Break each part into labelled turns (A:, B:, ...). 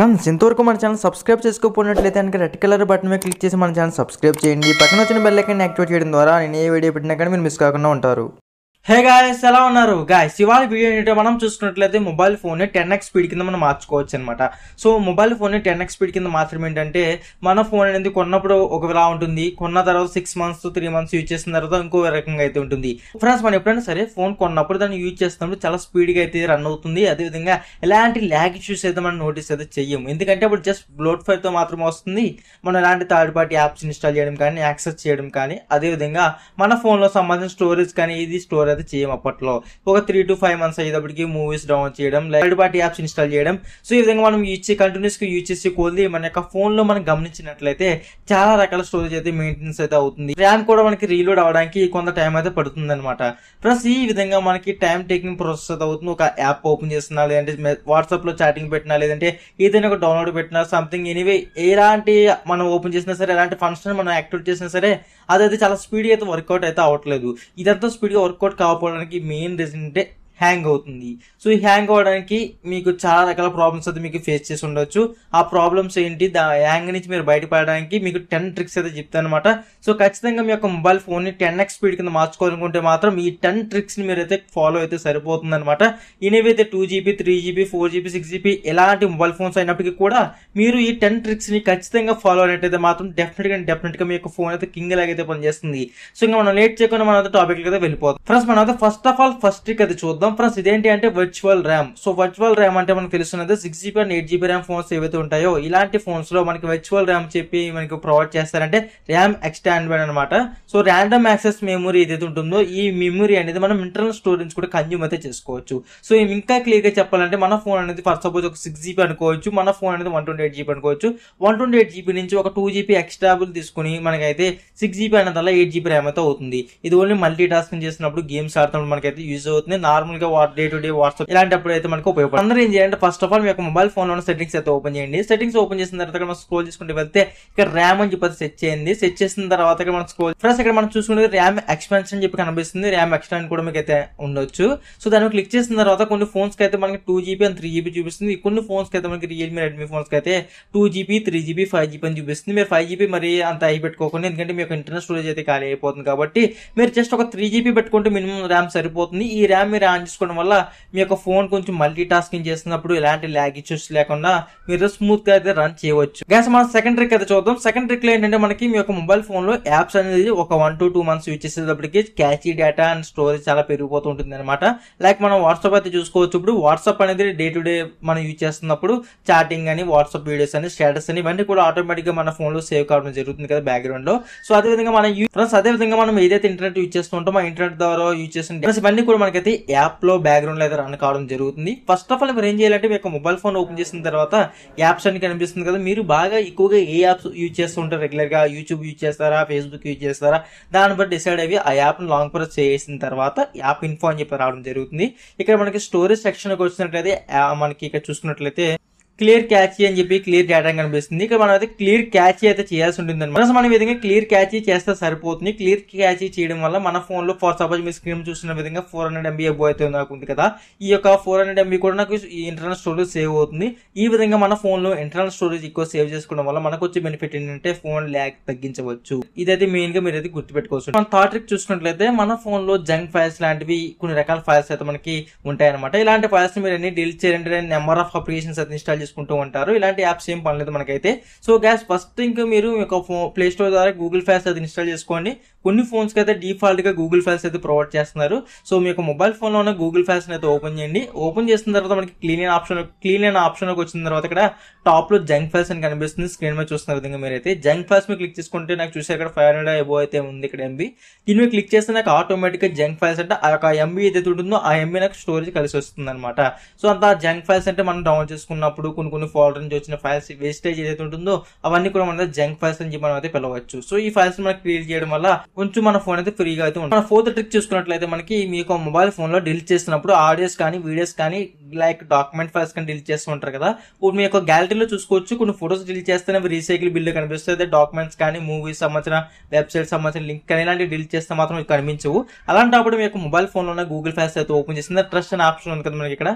A: Friends ఇంతవరకు మన channel subscribe చేసుకోకపోయినట్లయితే కనుక రెడ్ కలర్ బటన్ మీద క్లిక్ చేసి మన ఛానల్ సబ్స్క్రైబ్ చేయండి పక్కన వచ్చిన బెల్ యాక్టివేట్ చేయడం ద్వారా నేను ఏ వీడియో పెట్టినా కానీ మీరు మిస్ కాకుండా ఉంటారు హే గాయస్ ఎలా ఉన్నారు గాయస్ ఇవాళ వీడియో ఏంటంటే మనం చూసుకున్నట్లయితే మొబైల్ ఫోన్ని టెన్ ఎక్స్ స్పీడ్ కింద మనం మార్చుకోవచ్చు అనమాట సో మొబైల్ ఫోన్ని టెన్ ఎక్స్ స్పీడ్ కింద మార్చడం ఏంటంటే మన ఫోన్ అనేది కొన్నప్పుడు ఒకలా ఉంటుంది కొన్న తర్వాత six months three months use చేసిన తర్వాత ఇంకో రకంగా అయితే ఉంటుంది ఫ్రెండ్స్ మనం ఎప్పుడైనా సరే ఫోన్ కొన్నప్పుడు దాన్ని యూజ్ చేస్తున్నప్పుడు చాలా స్పీడ్గా అయితే రన్ అవుతుంది అదేవిధంగా ఎలాంటి ల్యాగ్ ఇష్యూస్ అయితే మనం నోటీస్ అయితే చెయ్యము ఎందుకంటే అప్పుడు జస్ట్ బ్లోట్ ఫైర్తో మాత్రం వస్తుంది మనం ఎలాంటి థర్డ్ పార్టీ యాప్స్ ఇన్స్టాల్ చేయడం కానీ యాక్సెస్ చేయడం కానీ అదేవిధంగా మన ఫోన్లో సంబంధించిన స్టోరేజ్ కానీ ఇది స్టోరేజ్ అయితే చేయం అప్పట్లో ఒక త్రీ టు ఫైవ్ మంత్స్ అయ్యేటప్పటికి మూవీస్ డౌన్లోడ్ చేయడం థర్డ్ పార్టీ యాప్స్ ఇన్స్టాల్ చేయడం సో ఈ విధంగా మనం యూజ్ కంటిన్యూస్ గా యూజ్ చేసి కొద్ది మన యొక్క ఫోన్ లో మనం గమనించినట్లయితే చాలా రకాల స్టోరేజ్ అయితే మెయింటెనెన్స్ అయితే అవుతుంది ర్యామ్ కూడా మనకి రీలోడ్ అవడానికి కొంత టైం అయితే పడుతుంది అనమాట ప్లస్ ఈ విధంగా మనకి టైం టేకింగ్ ప్రాసెస్ అయితే అవుతుంది ఒక యాప్ ఓపెన్ చేస్తున్నా లేదంటే వాట్సాప్ లో చాటింగ్ పెట్టినా లేదంటే ఏదైనా ఒక డౌన్లోడ్ పెట్టినా సంథింగ్ ఎనీవే ఎలాంటి మనం ఓపెన్ చేసినా సరే ఎలాంటి ఫంక్షన్ మనం యాక్టివేట్ చేసినా సరే అదైతే చాలా స్పీడ్ అయితే వర్కౌట్ అయితే అవ్వట్లేదు ఇదంతా స్పీడ్గా వర్కౌట్ కాపాడడానికి మెయిన్ రీజన్ అంటే హ్యాంగ్ అవుతుంది సో ఈ హ్యాంగ్ అవ్వడానికి మీకు చాలా రకాల ప్రాబ్లమ్స్ అయితే మీకు ఫేస్ చేసి ఉండొచ్చు ఆ ప్రాబ్లమ్స్ ఏంటి దా హ్యాంగ్ నుంచి మీరు బయటపడడానికి మీకు టెన్ ట్రిక్స్ అయితే చెప్తాను అనమాట సో ఖచ్చితంగా మీ యొక్క మొబైల్ ఫోన్ని టెన్ ఎక్స్ స్పీడ్ కింద మార్చుకోవాలనుకుంటే మాత్రం ఈ టెన్ ట్రిక్స్ని మీరు అయితే ఫాలో అయితే సరిపోతుంది అనమాట ఇనేవైతే two GB three GB four GB six GB ఎలాంటి మొబైల్ ఫోన్స్ అయినప్పటికీ కూడా మీరు ఈ టెన్ ట్రిక్స్ని ఖచ్చితంగా ఫాలో అయినట్టయితే మాత్రం డెఫినెట్గా డెఫినెట్గా మీ యొక్క ఫోన్ అయితే కింగ్ లాగైతే పనిచేస్తుంది సో ఇంకా మనం లేట్ చేయకుండా మనం అయితే టాపిక్ అయితే వెళ్ళిపోతాం ఫ్రెండ్స్ మనం అయితే first of all first trick అయితే చూద్దాం సో ఇదేంటి అంటే virtual RAM so virtual RAM అంటే మనకు తెలుస్తున్నది six GB and eight GB RAM phones ఏవైతే ఉంటాయో ఇలాంటి ఫోన్స్లో మనకి వర్చువల్ ర్యామ్ చెప్పి మనకి ప్రొవైడ్ చేస్తారంటే ర్యామ్ ఎక్స్టాండ్ అనమాట సో ర్యాండమ్ యాక్సెస్ మెమరీ ఏదైతే ఉంటుందో ఈ మెమరీ అనేది మనం ఇంటర్నల్ స్టోరేజ్ కూడా కన్యూమ్ అయితే చేసుకోవచ్చు సో ఇంకా క్లియర్ గా చెప్పాలంటే మన ఫోన్ అనేది ఫర్ సపోజ్ ఒక సిక్స్ జీబీ అనుకోవచ్చు మన ఫోన్ అనేది వన్ ట్వంటీ ఎయిట్ జీబీ అనుకోవచ్చు వన్ ట్వంటీ ఎయిట్ జీబీ నుంచి ఒక టూ జీబీ ఎక్స్ట్రాబుల్ తీసుకుని మనకైతే సిక్స్ జీబీ అనేది ఎయిట్ జీబీ ర్యామ్ అయితే అవుతుంది ఇది ఓన్లీ మల్టీ టాస్కింగ్ చేసినప్పుడు గేమ్స్ ఆడుతున్నప్పుడు మనకైతే యూజ్ అవుతుంది normal what day today WhatsApp ఇలాంటప్పుడు అయితే మనకు ఉపయోగపడుతుంది. అందరూ ఏం చేయాలంటే ఫస్ట్ ఆఫ్ ఆల్ మీ మొబైల్ ఫోన్ లో సెట్టింగ్స్ ఎత్త ఓపెన్ చేయండి. సెట్టింగ్స్ ఓపెన్ చేసిన తర్వాత మనం స్క్రోల్ చేసుకుంటూ వెళ్తే ఇక్కడ RAM అని పర్ సెట్ చేయింది. సెట్ చేసిన తర్వాత మనం స్క్రోల్ ఫస్ట్ ఇక్కడ మనం చూసుకుంటే RAM ఎక్స్‌పెన్షన్ అని కనిపిస్తుంది. RAM ఎక్స్‌టెండ్ కూడా మనకైతే ఉండొచ్చు. సో దాన్ని క్లిక్ చేసిన తర్వాత కొన్ని ఫోన్స్ కైతే మనకు 2GB and 3GB చూపిస్తుంది. ఇ కొన్ని ఫోన్స్ కైతే మనకి Realme Redmi ఫోన్స్ కైతే 2GB 3GB 5GB पण जुబిస్తుంది. మరి 5GB మరి అంత హై పెట్టుకోకొనే ఎందుకంటే మీక ఒక ఇంటర్నల్ స్టోరేజ్ అయితే खाली అయిపోతుంది కాబట్టి మీరు జస్ట్ ఒక 3GB పెట్టుకుంటే మినిమం RAM సరిపోతుంది. ఈ RAM మీ RAM మార్చుకోవడం వల్ల మీ యొక్క ఫోన్ కొంచెం మల్టీ టాస్కింగ్ చేస్తున్నప్పుడు ఎలాంటి ల్యాగ్ ఇష్యూస్ లేకుండా మీరు స్మూత్ గా అయితే రన్ చేయవచ్చు గ్యాస్ మనం సెకండ్ ట్రిక్ అయితే చూద్దాం సెకండ్ ట్రిక్ లో ఏంటంటే మనకి మీ యొక్క మొబైల్ ఫోన్ లో యాప్స్ అనేది ఒక one to two months use చేసేటప్పటికి క్యాచీ డేటా అండ్ స్టోరేజ్ చాలా పెరిగిపోతూ ఉంటుంది అనమాట లైక్ మనం వాట్సాప్ అయితే చూసుకోవచ్చు ఇప్పుడు వాట్సాప్ అనేది డే టు డే మనం యూజ్ చేస్తున్నప్పుడు చాటింగ్ అని వాట్సాప్ వీడియోస్ అని స్టేటస్ అని ఇవన్నీ కూడా ఆటోమేటిక్ గా మన ఫోన్ లో సేవ్ కావడం జరుగుతుంది కదా బ్యాక్గ్రౌండ్ లో సో అదే విధంగా మనం ఫ్రెండ్స్ అదే విధంగా మనం ఏదైతే ఇంటర్నెట్ యూజ్ చేస్తుంటామో ఆ ఇంటర్నెట్ ద్వారా యూజ్ చేసిన ఇవన్నీ కూడా మనకైతే యాప్ యాప్లో బ్యాక్గ్రౌండ్ అయితే రన్ కావడం జరుగుతుంది ఫస్ట్ ఆఫ్ ఆల్ మీరు ఏం చేయాలంటే మీ యొక్క మొబైల్ ఫోన్ ఓపెన్ చేసిన తర్వాత యాప్స్ అన్ని కనిపిస్తుంది కదా మీరు బాగా ఎక్కువగా ఏ యాప్స్ యూజ్ చేస్తుంటారు రెగ్యులర్గా యూట్యూబ్ యూజ్ చేస్తారా ఫేస్బుక్ యూజ్ చేస్తారా దాన్ని బట్టి డిసైడ్ అయ్యి ఆ యాప్ను లాంగ్ ప్రెస్ చేసిన తర్వాత యాప్ ఇన్ఫో అని చెప్పి రావడం జరుగుతుంది ఇక్కడ మనకి స్టోరేజ్ సెక్షన్కి వచ్చినట్లయితే మనకి ఇక్కడ చూసుకున్నట్లయితే క్లియర్ క్యాచ్ అని చెప్పి క్లియర్ చేయడం కనిపిస్తుంది ఇక్కడ మనం అయితే క్లియర్ క్యాచ్ అయితే చేయాల్సి ఉంటుంది అనమాట మనం విధంగా క్లియర్ క్యాచ్ చేస్తే సరిపోతుంది క్లియర్ క్యాచ్ చేయడం వల్ల మన ఫోన్ లో ఫర్ సపోజ్ మీ స్క్రీన్ చూస్తున్న విధంగా ఫోర్ హండ్రెడ్ ఎంబీ అబో అయితే నాకు ఉంది కదా ఈ యొక్క ఫోర్ హండ్రెడ్ ఎంబీ కూడా నాకు ఇంటర్నల్ స్టోరేజ్ సేవ్ అవుతుంది ఈ విధంగా మన ఫోన్ లో ఇంటర్నల్ స్టోరేజ్ ఎక్కువ సేవ్ చేసుకోవడం వల్ల మనకు వచ్చే బెనిఫిట్ ఏంటంటే ఫోన్ ల్యాగ్ తగ్గించవచ్చు ఇదైతే మెయిన్ గా మీరు అయితే గుర్తుపెట్టుకోవచ్చు మన థాట్ ట్రిక్ చూసుకున్నట్లయితే మన ఫోన్ లో జంక్ ఫైల్స్ లాంటివి కొన్ని రకాల ఫైల్స్ అయితే మనకి ఉంటాయి అనమాట ఇలాంటి ఫైల్స్ మీరు అన్ని డీల్ చేయాలంటే నెంబర్ ఆఫ్ అప్లికేషన్స్ అయితే ఇన్స్టాల్ చేసుకుంటూ ఉంటారు ఇలాంటి యాప్స్ ఏం పనిలేదు మనకైతే సో గ్యాస్ ఫస్ట్ థింగ్ మీరు ఒక ప్లే స్టోర్ ద్వారా గూగుల్ ఫ్యాస్ అది ఇన్స్టాల్ చేసుకోండి కొన్ని ఫోన్స్కి అయితే డిఫాల్ట్గా గూగుల్ ఫైల్స్ అయితే ప్రొవైడ్ చేస్తున్నారు సో మీ యొక్క మొబైల్ ఫోన్లో ఉన్న గూగుల్ ఫైల్స్ని అయితే ఓపెన్ చేయండి ఓపెన్ చేసిన తర్వాత మనకి క్లీన్ అయిన ఆప్షన్ క్లీన్ అయిన ఆప్షన్ వచ్చిన తర్వాత ఇక్కడ టాప్లో జంక్ ఫైల్స్ అని కనిపిస్తుంది స్క్రీన్ మీద చూస్తున్న విధంగా మీరైతే జంక్ ఫైల్స్ మీరు క్లిక్ చేసుకుంటే నాకు చూసే ఇక్కడ ఫైవ్ హండ్రెడ్ ఎబో అయితే ఉంది ఇక్కడ ఎంబీ దీని మీద క్లిక్ చేస్తే నాకు ఆటోమేటిక్గా జంక్ ఫైల్స్ అంటే ఆ యొక్క ఎంబీ ఏదైతే ఉంటుందో ఆ ఎంబీ నాకు స్టోరేజ్ కలిసి వస్తుంది అనమాట సో అంత జంక్ ఫైల్స్ అంటే మనం డౌన్లోడ్ చేసుకున్నప్పుడు కొన్ని కొన్ని ఫోల్డర్ నుంచి వచ్చిన ఫైల్స్ వేస్టేజ్ ఏదైతే ఉంటుందో అవన్నీ కూడా మన జంక్ ఫైల్స్ అని చెప్పి మనం అయితే పిలవచ్చు సో ఈ ఫైల్స్ మనం క్రియేట్ చేయడం వల్ల కొంచెం మన ఫోన్ అయితే ఫ్రీగా అయితే ఉంటుంది మన ఫోర్త్ ట్రిక్ చూసుకున్నట్లయితే మనకి మీకు మొబైల్ ఫోన్ లో డిలీట్ చేసినప్పుడు ఆడియోస్ కానీ వీడియోస్ కానీ లైక్ డాక్యుమెంట్ ఫైల్స్ కానీ డిలీట్ చేస్తూ ఉంటారు కదా ఇప్పుడు మీ యొక్క గ్యాలరీలో చూసుకోవచ్చు కొన్ని ఫొటోస్ డిలీట్ చేస్తే అవి రీసైకిల్ బిల్లు కనిపిస్తుంది డాక్యుమెంట్స్ కానీ మూవీస్ సంబంధించిన వెబ్సైట్ సంబంధించిన లింక్ కానీ ఇలాంటివి డిలీట్ చేస్తే మాత్రం మీకు కనిపించవు అలాంటప్పుడు మీ యొక్క మొబైల్ ఫోన్ ఉన్న గూగుల్ ఫైల్స్ అయితే ఓపెన్ చేసింది ట్రస్ట్ అనే ఆప్షన్ ఉంది కదా మనకి ఇక్కడ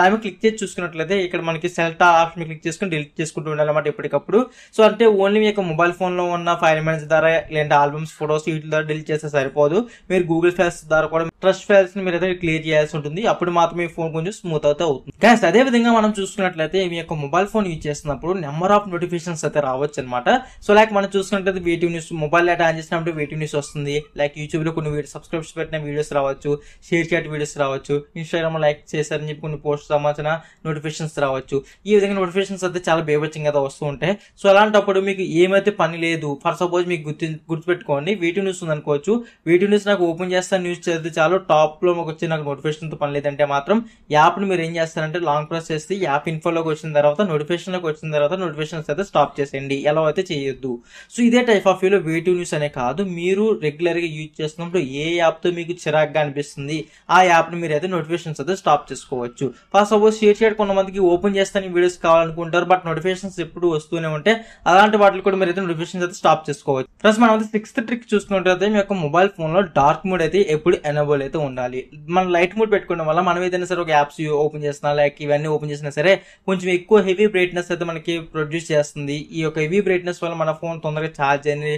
A: దాని క్లిక్ చేసి చూసుకున్నట్లయితే ఇక్కడ మనకి సెల్ట్ ఆప్షన్ క్లిక్ చేసుకుని డిలీట్ చేసుకుంటూ ఉండాలన్నమాట ఎప్పటికప్పుడు సో అంటే ఓన్లీ మీ యొక్క మొబైల్ లో ఉన్న ఫైల్ మెంట్స్ ద్వారా లేదా ఆల్బమ్స్ ఫోటో సీట్ల డీల్ చేస్తే సరిపోదు మీరు గూగుల్ ఫ్లాస్ ద్వారా కూడా ట్రస్ట్ ఫైల్స్ ని మీరు అయితే క్లియర్ చేయాల్సి ఉంటుంది అప్పుడు మాత్రమే ఫోన్ కొంచెం స్మూత్ అయితే అవుతుంది కానీ అదే విధంగా మనం చూసుకున్నట్లయితే మీ యొక్క మొబైల్ ఫోన్ యూజ్ చేస్తున్నప్పుడు నెంబర్ ఆఫ్ నోటిఫికేషన్స్ అయితే రావచ్చు అనమాట సో లైక్ మనం చూసుకున్నట్లయితే వీటి న్యూస్ మొబైల్ డేటా ఆన్ చేసినప్పుడు వీటివ్ న్యూస్ వస్తుంది లైక్ యూట్యూబ్ లో కొన్ని వీడియో సబ్స్క్రిప్షన్ పెట్టిన వీడియోస్ రావచ్చు షేర్ చాట్ వీడియోస్ రావచ్చు ఇన్స్టాగ్రామ్ లైక్ చేశారని చెప్పి కొన్ని పోస్ట్ సంబంధించిన నోటిఫికేషన్స్ రావచ్చు ఈ విధంగా నోటిఫికేషన్స్ అయితే చాలా బేబచ్చింగ్ అయితే వస్తూ ఉంటాయి సో అలాంటప్పుడు మీకు ఏమైతే పని లేదు ఫర్ సపోజ్ మీకు గుర్తు గుర్తుపెట్టుకోండి వీటి న్యూస్ ఉందనుకోవచ్చు వీటి న్యూస్ నాకు ఓపెన్ చేస్తాను న్యూస్ చదివితే చాలు టాప్లో మాకు వచ్చి నాకు నోటిఫికేషన్తో పని లేదంటే మాత్రం యాప్ని మీరు ఏం చేస్తారంటే లాంగ్ ప్రెస్ చేసి యాప్ ఇన్ఫోలోకి వచ్చిన తర్వాత నోటిఫికేషన్లోకి వచ్చిన తర్వాత నోటిఫికేషన్స్ అయితే స్టాప్ చేసేయండి ఎలా అయితే చేయొద్దు సో ఇదే టైప్ ఆఫ్ వ్యూలో వేటివ్ న్యూస్ అనే కాదు మీరు రెగ్యులర్గా యూజ్ చేస్తున్నప్పుడు ఏ యాప్తో మీకు చిరాగ్గా అనిపిస్తుంది ఆ యాప్ని మీరు అయితే నోటిఫికేషన్స్ అయితే స్టాప్ చేసుకోవచ్చు ఫస్ట్ సపోజ్ షేర్ షేర్ కొంతమందికి ఓపెన్ చేస్తాను వీడియోస్ కావాలనుకుంటారు బట్ నోటిఫికేషన్స్ ఎప్పుడు వస్తూనే ఉంటే అలాంటి వాటిని కూడా మీరు అయితే నోటిఫికేషన్స్ అయితే స్టాప్ చేసుకోవచ్చు ఫ్రెండ్స్ మనం సిక్స్త్ ట్రిక్ చూసుకుంటే మీ యొక్క మొబైల్ ఫోన్లో డార్క్ మోడ్ అయితే ఎప్పుడు ఎనబుల్ గోల్ అయితే ఉండాలి మనం లైట్ మూడ్ పెట్టుకోవడం వల్ల మనం ఏదైనా సరే ఒక యాప్స్ ఓపెన్ చేసినా లైక్ ఇవన్నీ ఓపెన్ చేసినా సరే కొంచెం ఎక్కువ హెవీ బ్రైట్నెస్ అయితే మనకి ప్రొడ్యూస్ చేస్తుంది ఈ యొక్క హెవీ బ్రైట్నెస్ వల్ల మన ఫోన్ తొందరగా ఛార్జ్ అనేది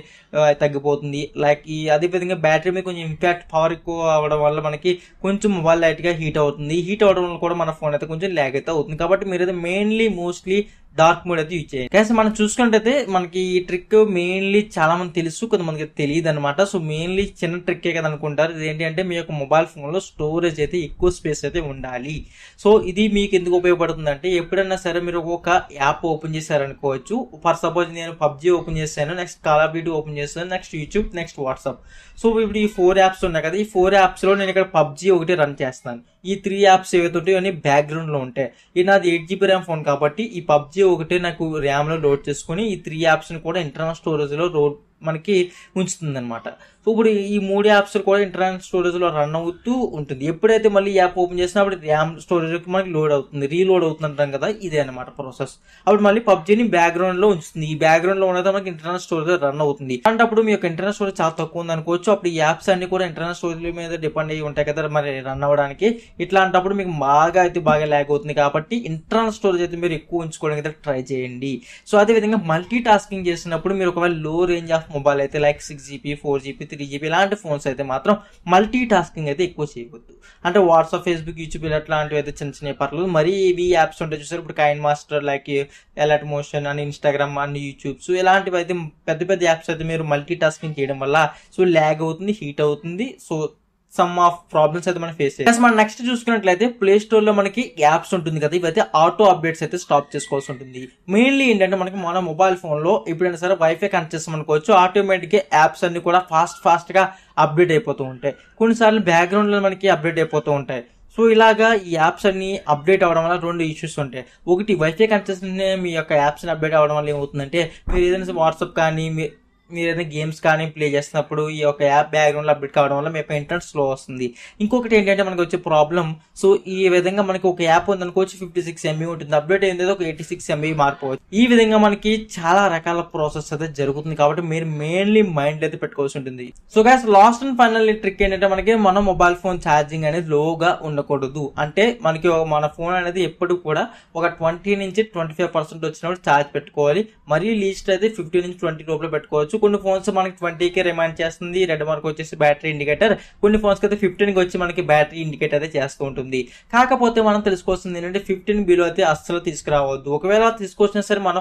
A: తగ్గిపోతుంది లైక్ ఈ అదేవిధంగా బ్యాటరీ మీద కొంచెం ఇంపాక్ట్ పవర్ ఎక్కువ అవ్వడం వల్ల మనకి కొంచెం మొబైల్ లైట్గా హీట్ అవుతుంది హీట్ అవడం వల్ల కూడా మన ఫోన్ అయితే కొంచెం ల్యాగ్ అయితే అవుతుంది కాబట్టి మీరు మెయిన్లీ మోస్ట్లీ డార్క్ మోడ్ అయితే యూజ్ చేయండి కానీ మనం చూసుకుంటే మనకి ఈ ట్రిక్ మెయిన్లీ చాలా మంది తెలుసు కొంతమందికి తెలియదు అనమాట సో మెయిన్లీ చిన్న ట్రిక్కే కదా అనుకుంటారు ఇదేంటి అంటే మీ యొక్క మొబైల్ ఫోన్లో స్టోరేజ్ అయితే ఎక్కువ స్పేస్ అయితే ఉండాలి సో ఇది మీకు ఎందుకు ఉపయోగపడుతుంది అంటే ఎప్పుడైనా సరే మీరు ఒక యాప్ ఓపెన్ చేశారనుకోవచ్చు ఫర్ సపోజ్ నేను పబ్జీ ఓపెన్ చేశాను నెక్స్ట్ కాలర్ ఆఫ్ ఓపెన్ చేస్తాను next YouTube next WhatsApp so ఇప్పుడు ఈ ఫోర్ యాప్స్ ఉన్నాయి కదా ఈ ఫోర్ యాప్స్లో నేను ఇక్కడ పబ్జీ ఒకటి రన్ చేస్తాను ఈ త్రీ యాప్స్ ఏవైతే ఉంటాయో అన్ని బ్యాక్గ్రౌండ్లో ఉంటాయి ఇది నాది ఎయిట్ జీబీ ర్యామ్ ఫోన్ కాబట్టి ఈ పబ్జీ ఒకటే నాకు ర్యామ్లో లోడ్ చేసుకుని ఈ త్రీ యాప్స్ని కూడా ఇంటర్నల్ స్టోరేజ్లో రోడ్ మనకి ఉంచుతుంది అనమాట సో ఇప్పుడు ఈ మూడు యాప్స్ కూడా ఇంటర్నల్ స్టోరేజ్లో రన్ అవుతూ ఉంటుంది ఎప్పుడైతే మళ్ళీ యాప్ ఓపెన్ చేసినప్పుడు ర్యామ్ స్టోరేజ్ మనకి లోడ్ అవుతుంది రీలోడ్ అవుతుంది అంటాం కదా ఇదే అనమాట ప్రాసెస్ అప్పుడు మళ్ళీ పబ్జీని బ్యాక్గ్రౌండ్లో ఉంచుతుంది ఈ బ్యాక్గ్రౌండ్లో ఉన్నది మనకి ఇంటర్నల్ స్టోరేజ్ రన్ అవుతుంది అంటప్పుడు మీ యొక్క ఇంటర్నల్ స్టోరేజ్ చాలా తక్కువ ఉంది అనుకోవచ్చు అప్పుడు ఈ యాప్స్ అన్ని కూడా ఇంటర్నల్ స్టోరేజ్ మీద డిపెండ్ అయ్యి ఉంటాయి కదా మరి రన్ అవ్వడానికి ఇట్లాంటప్పుడు మీకు బాగా అయితే బాగా ల్యాగ్ అవుతుంది కాబట్టి ఇంటర్నల్ స్టోరేజ్ అయితే మీరు ఎక్కువ ఉంచుకోవడానికి ట్రై చేయండి సో అదేవిధంగా మల్టీ టాస్కింగ్ చేసినప్పుడు మీరు ఒకవేళ లో రేంజ్ ఆఫ్ మొబైల్ అయితే like six GB four GB three GB ఇలాంటి ఫోన్స్ అయితే మాత్రం మల్టీ టాస్కింగ్ అయితే ఎక్కువ చేయవద్దు అంటే వాట్సాప్ ఫేస్బుక్ యూట్యూబ్ ఇలాంటివి అయితే చిన్న చిన్న పర్లేదు మరి ఇవి యాప్స్ ఉంటాయి చూసారు ఇప్పుడు KineMaster like Alight Motion అని ఇన్స్టాగ్రామ్ అని యూట్యూబ్స్ ఇలాంటివి అయితే పెద్ద పెద్ద యాప్స్ అయితే మీరు మల్టీ టాస్కింగ్ చేయడం వల్ల సో ల్యాగ్ అవుతుంది హీట్ అవుతుంది సో సమ్ ఆఫ్ ప్రాబ్లమ్స్ అయితే మనం ఫేస్ చేయాలి మనం నెక్స్ట్ చూసుకున్నట్లయితే ప్లే స్టోర్ లో మనకి యాప్స్ ఉంటుంది కదా ఇవైతే ఆటో అప్డేట్స్ అయితే స్టాప్ చేసుకోవాల్సి ఉంటుంది మెయిన్లీ ఏంటంటే మనకి మన మొబైల్ ఫోన్ లో ఎప్పుడైనా సరే వైఫై కనెక్ట్ చేస్తాం అనుకోవచ్చు ఆటోమేటిక్ గా యాప్స్ అన్ని కూడా ఫాస్ట్ ఫాస్ట్ గా అప్డేట్ అయిపోతూ ఉంటాయి కొన్నిసార్లు బ్యాక్గ్రౌండ్ లో మనకి అప్డేట్ అయిపోతూ ఉంటాయి సో ఇలాగా ఈ యాప్స్ అన్ని అప్డేట్ అవ్వడం వల్ల రెండు ఇష్యూస్ ఉంటాయి ఒకటి వైఫై కనెక్ట్ చేసిన మీ యొక్క యాప్స్ని అప్డేట్ అవ్వడం వల్ల ఏమవుతుందంటే మీరు ఏదైనా వాట్సాప్ కానీ మీరు ఏదైనా గేమ్స్ కానీ ప్లే చేస్తున్నప్పుడు ఈ యొక్క యాప్ బ్యాక్గ్రౌండ్లో అప్డేట్ కావడం వల్ల మీకు ఇంటర్నెట్ స్లో వస్తుంది ఇంకొకటి ఏంటంటే మనకు వచ్చే ప్రాబ్లం సో ఈ విధంగా మనకి ఒక యాప్ ఉందనుకోవచ్చు ఫిఫ్టీ సిక్స్ ఎంబీ ఉంటుంది అప్డేట్ ఏంటో ఒక ఎయిటీ సిక్స్ ఎంబీ మారిపోవచ్చు ఈ విధంగా మనకి చాలా రకాల ప్రాసెస్ అయితే జరుగుతుంది కాబట్టి మీరు మెయిన్లీ మైండ్ అయితే పెట్టుకోవాల్సి ఉంటుంది సో గ్యాస్ లాస్ట్ అండ్ ఫైనల్ ట్రిక్ ఏంటంటే మనకి మన మొబైల్ ఫోన్ ఛార్జింగ్ అనేది లోగా ఉండకూడదు అంటే మనకి మన ఫోన్ అనేది ఎప్పుడు కూడా ఒక ట్వంటీ నుంచి ట్వంటీ ఫైవ్ పర్సెంట్ వచ్చినప్పుడు ఛార్జ్ పెట్టుకోవాలి మరియు లీస్ట్ అయితే ఫిఫ్టీ నుంచి ట్వంటీ లోపల పెట్టుకోవచ్చు కొన్ని ఫోన్స్ మనకి ట్వంటీకే రిమైండ్ చేస్తుంది రెడ్ మార్క్ వచ్చేసి బ్యాటరీ ఇండికేటర్ కొన్ని ఫోన్స్కి అయితే ఫిఫ్టీన్కి వచ్చి మనకి బ్యాటరీ ఇండికేటర్ అయితే చేస్తూ ఉంటుంది కాకపోతే మనం తెలుసుకోవాల్సింది ఏంటంటే ఫిఫ్టీన్ బిలో అయితే అస్సలు తీసుకురావద్దు ఒకవేళ తీసుకొచ్చినా సరే మన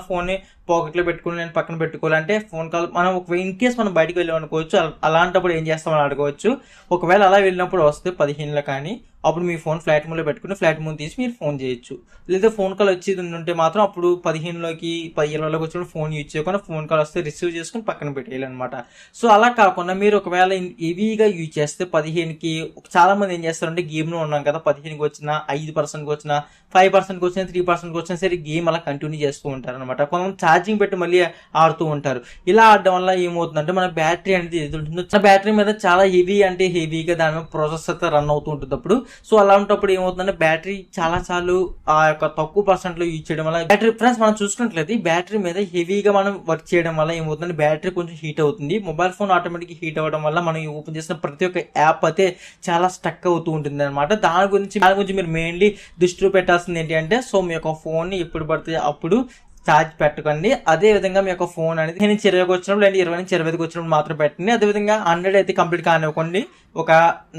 A: పాకెట్ లో పెట్టుకుని నేను పక్కన పెట్టుకోవాలంటే ఫోన్ కాల్ మనం ఒక ఇన్ కేస్ మనం బయటకు వెళ్ళాం అనుకోవచ్చు అలాంటప్పుడు ఏం చేస్తామని అడగవచ్చు ఒకవేళ అలా వెళ్ళినప్పుడు వస్తే పదిహేనులో కానీ అప్పుడు మీ ఫోన్ ఫ్లాట్ మోడ్లో పెట్టుకుని ఫ్లాట్ మోడ్ తీసి మీరు ఫోన్ చేయొచ్చు లేదా ఫోన్ కాల్ వచ్చేది ఉంటే మాత్రం అప్పుడు పదిహేనులోకి పది ఇరవైలోకి వచ్చినప్పుడు ఫోన్ యూజ్ చేయకుండా ఫోన్ కాల్ వస్తే రిసీవ్ చేసుకుని పక్కన పెట్టేయాలన్నమాట సో అలా కాకుండా మీరు ఒకవేళ హెవీగా యూజ్ చేస్తే పదిహేనుకి చాలామంది ఏం చేస్తారంటే గేమ్లో ఉన్నాం కదా పదిహేనుకి వచ్చిన ఐదు పర్సెంట్కి వచ్చిన ఫైవ్ పర్సెంట్కి వచ్చిన త్రీ పర్సెంట్కి వచ్చినా సరే గేమ్ అలా కంటిన్యూ చేస్తూ ఉంటారు అనమాట కొంతమంది ఛార్జింగ్ పెట్టి మళ్ళీ ఆడుతూ ఉంటారు ఇలా ఆడడం వల్ల ఏమవుతుందంటే మన బ్యాటరీ అనేది ఎదుగుతుందో బ్యాటరీ మీద చాలా హెవీ అంటే హెవీగా దాని మీద ప్రాసెస్ అయితే రన్ అవుతూ ఉంటుంది అప్పుడు సో అలాంటప్పుడు ఏమవుతుందంటే బ్యాటరీ చాలాసార్లు ఆ యొక్క తక్కువ లో యూజ్ చేయడం వల్ల బ్యాటరీ ఫ్రెండ్స్ మనం చూసుకున్నట్లయితే బ్యాటరీ మీద హెవీగా మనం వర్క్ చేయడం వల్ల ఏమవుతుందంటే బ్యాటరీ కొంచెం హీట్ అవుతుంది మొబైల్ ఫోన్ ఆటోమేటిక్ హీట్ అవ్వడం వల్ల మనం ఓపెన్ చేసిన ప్రతి ఒక్క యాప్ అయితే చాలా స్టక్ అవుతూ ఉంటుంది అనమాట దాని గురించి దాని గురించి మీరు మెయిన్లీ దృష్టి పెట్టాల్సింది ఏంటి అంటే సో మీ యొక్క ఫోన్ని ఎప్పుడు పడితే అప్పుడు ఛార్జ్ పెట్టకండి అదే విధంగా మీ యొక్క ఫోన్ అనేది నేను ఇరవైకి వచ్చినప్పుడు లేదా ఇరవై నుంచి ఇరవైకి వచ్చినప్పుడు మాత్రం పెట్టండి అదే విధంగా హండ్రెడ్ అయితే కంప్లీట్ కానివ్వకండి ఒక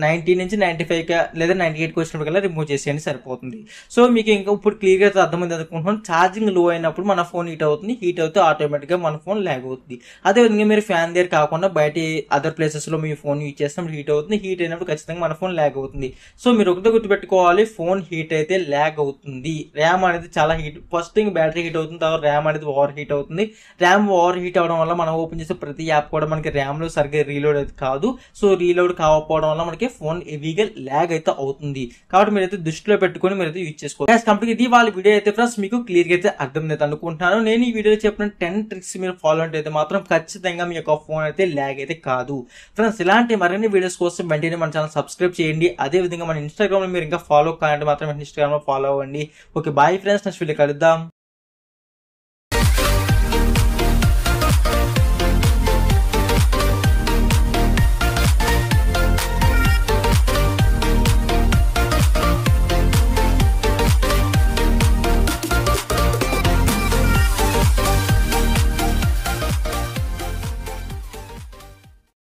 A: నైన్టీ నుంచి నైంటీ ఫైవ్ లేదా నైన్టీ ఎయిట్కి వచ్చినప్పుడు కల్లా రిమూవ్ చేసేయండి సరిపోతుంది సో మీకు ఇంకా ఇప్పుడు క్లియర్గా అర్థమైంది అనుకుంటున్నాను ఛార్జింగ్ లో అయినప్పుడు మన ఫోన్ హీట్ అవుతుంది హీట్ అవుతే ఆటోమేటిక్గా మన ఫోన్ ల్యాగ్ అవుతుంది అదే విధంగా మీరు ఫ్యాన్ దగ్గర కాకుండా బయట అదర్ ప్లేసెస్లో మీ ఫోన్ యూజ్ చేసినప్పుడు హీట్ అవుతుంది హీట్ అయినప్పుడు ఖచ్చితంగా మన ఫోన్ ల్యాగ్ అవుతుంది సో మీరు ఒకటే గుర్తుపెట్టుకోవాలి ఫోన్ హీట్ అయితే ల్యాగ్ అవుతుంది ర్యామ్ అనేది చాలా heat first thing battery heat అవుతుంది తర్వాత ర్యామ్ అనేది ఓవర్ హీట్ అవుతుంది ర్యామ్ ఓవర్ హీట్ అవడం వల్ల మనం ఓపెన్ చేసే ప్రతి యాప్ కూడా మనకి ర్యామ్లో సరిగ్గా రీలోడ్ అయితే కాదు సో రీలోడ్ కాకపోవడం వల్ల మనకి ఫోన్ హెవీగా ల్యాగ్ అయితే అవుతుంది కాబట్టి మీరైతే దృష్టిలో పెట్టుకొని మీరైతే యూజ్ చేసుకోవాలి కంపెనీ ఇది వాళ్ళ వీడియో అయితే ఫ్రెండ్స్ మీకు క్లియర్గా అయితే అర్థం లేదు అనుకుంటున్నాను నేను ఈ వీడియో చెప్పిన టెన్ ట్రిక్స్ మీరు ఫాలో అయితే మాత్రం ఖచ్చితంగా మీ యొక్క ఫోన్ అయితే ల్యాగ్ అయితే కాదు ఫ్రెండ్స్ ఇలాంటి మరిన్ని వీడియోస్ కోసం వెంటనే మన ఛానల్ సబ్స్క్రైబ్ చేయండి అదే విధంగా మన ఇన్స్టాగ్రామ్లో మీరు ఇంకా ఫాలో కావాలంటే మాత్రం లో ఫాలో అవ్వండి okay bye friends next video కలుద్దాం